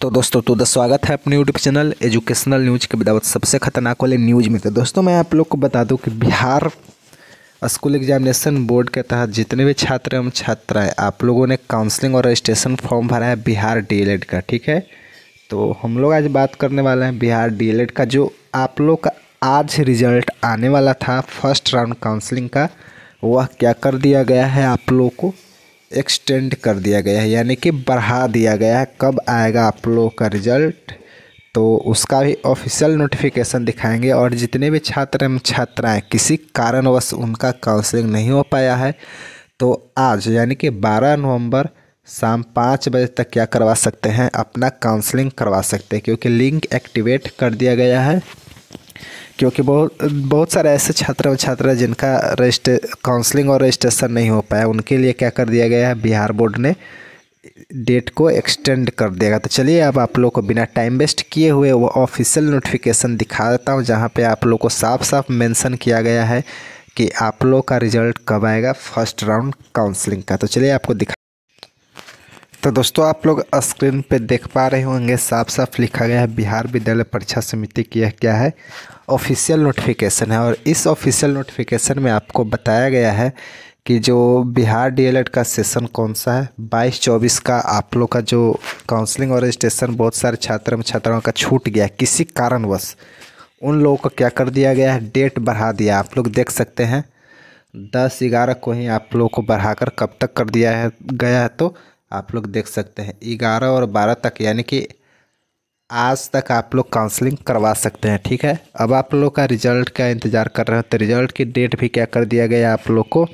तो दोस्तों तो स्वागत है अपने यूट्यूब चैनल एजुकेशनल न्यूज के बिदावत सबसे खतरनाक वाले न्यूज में तो दोस्तों मैं आप लोग को बता दूं कि बिहार स्कूल एग्जामिनेशन बोर्ड के तहत जितने भी छात्र एवं छात्राएं आप लोगों ने काउंसलिंग और रजिस्ट्रेशन फॉर्म भरा है बिहार डी e का ठीक है तो हम लोग आज बात करने वाले हैं बिहार डी e का जो आप लोग का आज रिजल्ट आने वाला था फर्स्ट राउंड काउंसलिंग का वह क्या कर दिया गया है आप लोगों को एक्सटेंड कर दिया गया है यानी कि बढ़ा दिया गया है कब आएगा आप लोग का रिजल्ट तो उसका भी ऑफिशियल नोटिफिकेशन दिखाएंगे और जितने भी छात्र एवं छात्राएँ किसी कारणवश उनका काउंसलिंग नहीं हो पाया है तो आज यानी कि 12 नवंबर शाम पाँच बजे तक क्या करवा सकते हैं अपना काउंसलिंग करवा सकते हैं क्योंकि लिंक एक्टिवेट कर दिया गया है क्योंकि बहुत बहुत सारे ऐसे छात्र और छात्रा जिनका रजिस्ट काउंसलिंग और रजिस्ट्रेशन नहीं हो पाया उनके लिए क्या कर दिया गया है बिहार बोर्ड ने डेट को एक्सटेंड कर देगा तो चलिए अब आप लोग को बिना टाइम वेस्ट किए हुए वो ऑफिशियल नोटिफिकेशन दिखा देता हूँ जहाँ पे आप लोग को साफ साफ मेंशन किया गया है कि आप लोग का रिजल्ट कब आएगा फर्स्ट राउंड काउंसलिंग का तो चलिए आपको दिखा तो दोस्तों आप लोग स्क्रीन पे देख पा रहे होंगे साफ साफ लिखा गया है बिहार विद्यालय परीक्षा समिति की यह क्या है ऑफिशियल नोटिफिकेशन है और इस ऑफिशियल नोटिफिकेशन में आपको बताया गया है कि जो बिहार डीएलएड का सेशन कौन सा है बाईस चौबीस का आप लोग का जो काउंसलिंग और रजिस्ट्रेशन बहुत सारे छात्र छात्राओं का छूट गया किसी कारणवश उन लोगों को क्या कर दिया गया है डेट बढ़ा दिया आप लोग देख सकते हैं दस ग्यारह को ही आप लोगों को बढ़ाकर कब तक कर दिया है गया है तो आप लोग देख सकते हैं ग्यारह और बारह तक यानी कि आज तक आप लोग काउंसलिंग करवा सकते हैं ठीक है अब आप लोग का रिजल्ट का इंतज़ार कर रहे हो तो रिजल्ट की डेट भी क्या कर दिया गया आप लोग को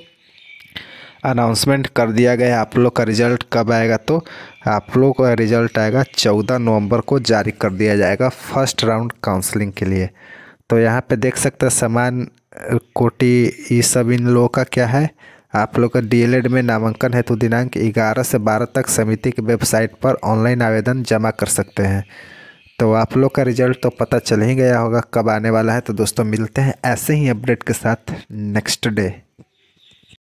अनाउंसमेंट कर दिया गया आप लोग का रिज़ल्ट कब आएगा तो आप लोग का रिज़ल्ट आएगा चौदह नवंबर को जारी कर दिया जाएगा फर्स्ट राउंड काउंसलिंग के लिए तो यहाँ पे देख सकते हैं समान कोटि ये सब इन लोगों का क्या है आप लोग का डीएलएड में नामांकन है तो दिनांक 11 से 12 तक समिति की वेबसाइट पर ऑनलाइन आवेदन जमा कर सकते हैं तो आप लोग का रिजल्ट तो पता चल ही गया होगा कब आने वाला है तो दोस्तों मिलते हैं ऐसे ही अपडेट के साथ नेक्स्ट डे